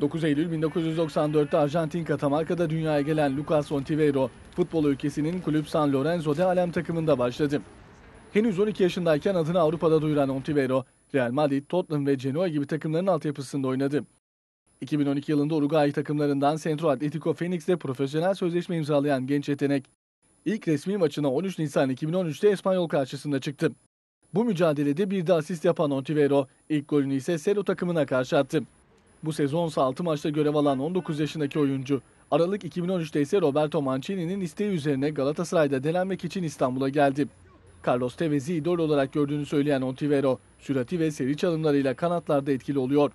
9 Eylül 1994'te Arjantin Katamarka'da dünyaya gelen Lucas Ontiveros, futbol ülkesinin Kulüp San Lorenzo'da alem takımında başladı. Henüz 12 yaşındayken adını Avrupa'da duyuran Ontiveros, Real Madrid, Tottenham ve Genoa gibi takımların altyapısında oynadı. 2012 yılında Uruguay takımlarından Centro Atletico Phoenix'le profesyonel sözleşme imzalayan genç yetenek, ilk resmi maçına 13 Nisan 2013'te İspanyol karşısında çıktı. Bu mücadelede bir de asist yapan Ontivero ilk golünü ise Selo takımına karşı attı. Bu sezonsa 6 maçta görev alan 19 yaşındaki oyuncu Aralık 2013'te ise Roberto Mancini'nin isteği üzerine Galatasaray'da delenmek için İstanbul'a geldi. Carlos Tevez'i idol olarak gördüğünü söyleyen Ontivero, sürati ve seri çalımlarıyla kanatlarda etkili oluyor.